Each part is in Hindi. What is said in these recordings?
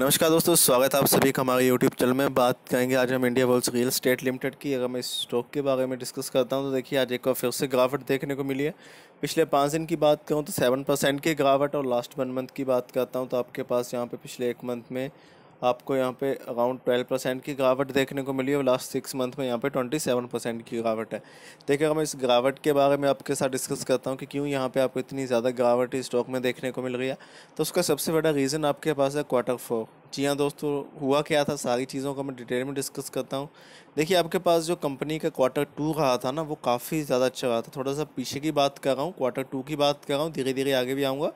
नमस्कार दोस्तों स्वागत है आप सभी का हमारे यूट्यूब चैनल में बात करेंगे आज हम India world real estate limited की अगर मैं इस स्टॉक के बारे में डिस्कस करता हूं तो देखिए आज एक बार फिर से गिरावट देखने को मिली है पिछले पाँच दिन की बात करूं तो सेवन परसेंट की गिरावट और लास्ट वन मंथ की बात करता हूं तो आपके पास यहाँ पर पिछले एक मंथ में आपको यहाँ पे अराउंड ट्वेल्व परसेंट की गिरावट देखने को मिली है लास्ट सिक्स मंथ में यहाँ पे ट्वेंटी सेवन परसेंट की गिरावट है देखिए अगर मैं इस गिरावट के बारे में आपके साथ डिस्कस करता हूँ कि क्यों यहाँ पे आपको इतनी ज़्यादा गिरावट स्टॉक में देखने को मिल रही है तो उसका सबसे बड़ा रीज़न आपके पास है क्वार्टर फोर जी हाँ दोस्तों हुआ क्या था सारी चीज़ों का मैं डिटेल में डिस्कस करता हूँ देखिए आपके पास जो कंपनी का क्वार्टर टू रहा था ना वो काफ़ी ज़्यादा अच्छा रहा था थोड़ा सा पीछे की बात कर रहा हूँ क्वार्टर टू की बात कर रहा हूँ धीरे धीरे आगे भी आऊँगा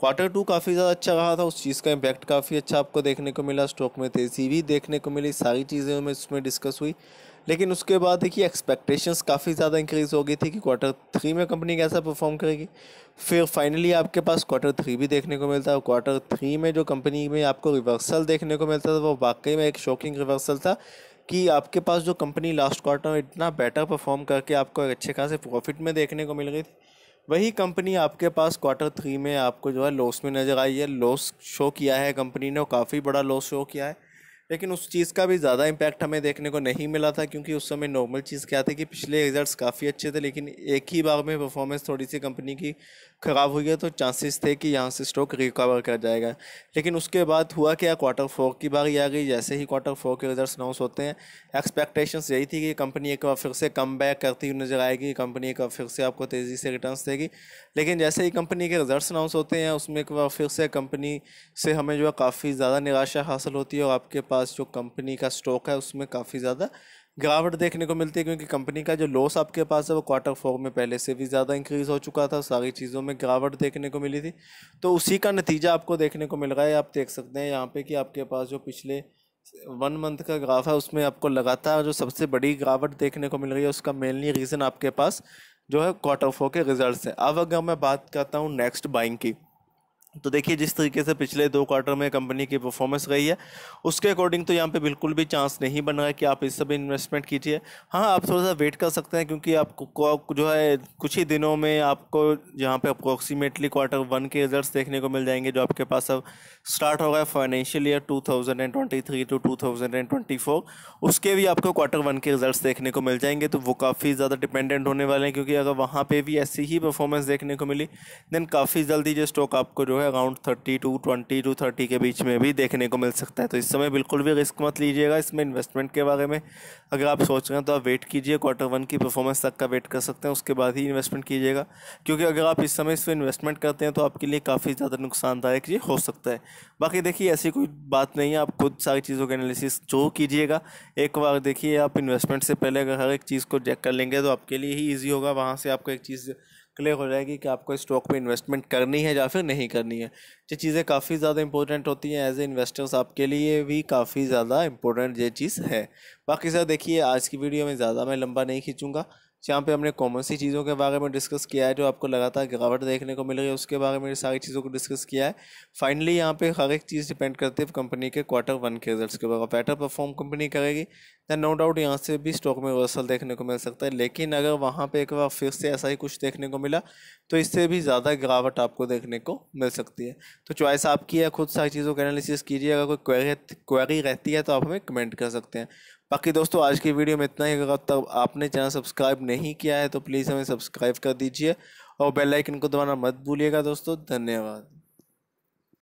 क्वार्टर टू काफ़ी ज़्यादा अच्छा रहा था उस चीज़ का इम्पैक्ट काफ़ी अच्छा आपको देखने को मिला स्टॉक में तेज़ी भी देखने को मिली सारी चीज़ें हमें उसमें डिस्कस हुई लेकिन उसके बाद देखिए एक्सपेक्टेशंस काफ़ी ज़्यादा इंक्रीज़ हो गई थी कि क्वार्टर थ्री में कंपनी कैसा परफॉर्म करेगी फिर फाइनली आपके पास क्वार्टर थ्री भी देखने को मिलता है क्वार्टर थ्री में जो कंपनी में आपको रिवर्सल देखने को मिलता था वो वाकई में एक शॉकिंग रिवर्सल था कि आपके पास जो कंपनी लास्ट क्वार्टर में इतना बेटर परफॉर्म करके आपको अच्छे खासे प्रॉफिट में देखने को मिल रही थी वही कंपनी आपके पास क्वार्टर थ्री में आपको जो है लॉस में नज़र आई है लॉस शो किया है कंपनी ने काफ़ी बड़ा लॉस शो किया है लेकिन उस चीज़ का भी ज़्यादा इम्पैक्ट हमें देखने को नहीं मिला था क्योंकि उस समय नॉर्मल चीज़ क्या थी कि पिछले रिज़ल्ट काफ़ी अच्छे थे लेकिन एक ही बार में परफॉर्मेंस थोड़ी सी कंपनी की ख़राब हुई है तो चांसेस थे कि यहाँ से स्टॉक रिकवर कर जाएगा लेकिन उसके बाद हुआ क्या क्वार्टर फोर की बारी आ गई जैसे ही क्वार्टर फोर के रिजल्ट अनाउंस होते हैं एक्सपेक्टेशंस यही थी कि कंपनी एक बार फिर से कम करती हुई नज़र आएगी कंपनी एक बार फिर से आपको तेज़ी से रिटर्न देगी लेकिन जैसे ही कंपनी के रिजल्ट अनाउंस होते हैं उसमें एक बार फिर से कंपनी से हमें जो है काफ़ी ज़्यादा निराशा हासिल होती है और आपके पास पास जो कंपनी का स्टॉक है उसमें काफ़ी ज़्यादा गिरावट देखने को मिलती है क्योंकि कंपनी का जो लॉस आपके पास है वो क्वार्टर फोर में पहले से भी ज़्यादा इंक्रीज़ हो चुका था सारी चीज़ों में गिरावट देखने को मिली थी तो उसी का नतीजा आपको देखने को मिल रहा है आप देख सकते हैं यहाँ पे कि आपके पास जो पिछले वन मंथ का ग्राफ है उसमें आपको लगातार जो सबसे बड़ी गिरावट देखने को मिल रही है उसका मेनली रीज़न आपके पास जो है क्वार्टर फोर के रिजल्ट है अब अगर मैं बात करता हूँ नेक्स्ट बाइंग की तो देखिए जिस तरीके से पिछले दो क्वार्टर में कंपनी की परफॉर्मेंस रही है उसके अकॉर्डिंग तो यहाँ पे बिल्कुल भी चांस नहीं बन रहा है कि आप इस सब इन्वेस्टमेंट कीजिए हाँ आप थोड़ा सा वेट कर सकते हैं क्योंकि आपको जो है कुछ ही दिनों में आपको यहाँ पे अप्रोक्सीमेटली क्वार्टर वन के रिजल्ट देखने को मिल जाएंगे जो आपके पास अब स्टार्ट हो गया financial year two two two उसके भी आपको क्वार्टर वन के रिजल्ट देखने को मिल जाएंगे तो वो काफ़ी ज़्यादा डिपेंडेंट होने वाले हैं क्योंकि अगर वहाँ पर भी ऐसी ही परफॉर्मेंस देखने को मिली देन काफ़ी जल्दी जो स्टॉक आपको जो है है around thirty two twenty two thirty के बीच में भी देखने को मिल सकता है तो इस समय बिल्कुल भी रिस्क मत लीजिएगा इसमें इन्वेस्टमेंट के बारे में अगर आप सोच रहे हैं तो आप वेट कीजिए क्वार्टर वन की परफॉर्मेंस तक का वेट कर सकते हैं उसके बाद ही इन्वेस्टमेंट कीजिएगा क्योंकि अगर आप इस समय इसमें इन्वेस्टमेंट करते हैं तो आपके लिए काफ़ी ज़्यादा नुकसानदायक ये हो सकता है बाकी देखिए ऐसी कोई बात नहीं है आप खुद सारी चीज़ों का एनालिसिस जो कीजिएगा एक बार देखिए आप इन्वेस्टमेंट से पहले अगर हर एक चीज़ को चेक कर लेंगे तो आपके लिए ही ईजी होगा वहाँ से आपको एक चीज़ क्लियर हो जाएगी कि आपको स्टॉक में इन्वेस्टमेंट करनी है या फिर नहीं करनी है ये चीज़ें काफ़ी ज़्यादा इंपॉर्टेंट होती हैं एज ए इन्वेस्टर्स आपके लिए भी काफ़ी ज़्यादा इंपॉर्टेंट ये चीज़ है बाकी सर देखिए आज की वीडियो में ज़्यादा मैं लंबा नहीं खींचूँगा यहाँ पे हमने कॉमन सी चीज़ों के बारे में डिस्कस किया है जो आपको लगातार गिरावट देखने को मिल रही है उसके बारे में सारी चीज़ों को डिस्कस किया है फाइनली यहाँ पे हर एक चीज़ डिपेंड करती है कंपनी के क्वार्टर वन के रिजल्ट्स के ऊपर बेटर परफॉर्म कंपनी करेगी दैन नो डाउट यहाँ से भी स्टॉक में रिवर्सल देखने को मिल सकता है लेकिन अगर वहाँ पर एक बार फिर से ऐसा ही कुछ देखने को मिला तो इससे भी ज़्यादा गिरावट आपको देखने को मिल सकती है तो चॉइस आपकी है खुद सारी चीज़ों का एनालिसिस कीजिए अगर कोई क्वेरी क्वेरी रहती है तो आप हमें कमेंट कर सकते हैं बाकी दोस्तों आज की वीडियो में इतना ही अगर तब आपने चैनल सब्सक्राइब नहीं किया है तो प्लीज़ हमें सब्सक्राइब कर दीजिए और बेल आइकन को दबाना मत भूलिएगा दोस्तों धन्यवाद